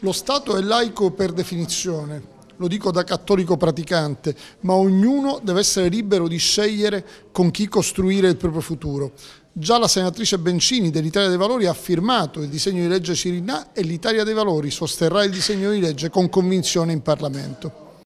Lo Stato è laico per definizione, lo dico da cattolico praticante, ma ognuno deve essere libero di scegliere con chi costruire il proprio futuro. Già la senatrice Bencini dell'Italia dei Valori ha firmato il disegno di legge Cirinà e l'Italia dei Valori sosterrà il disegno di legge con convinzione in Parlamento.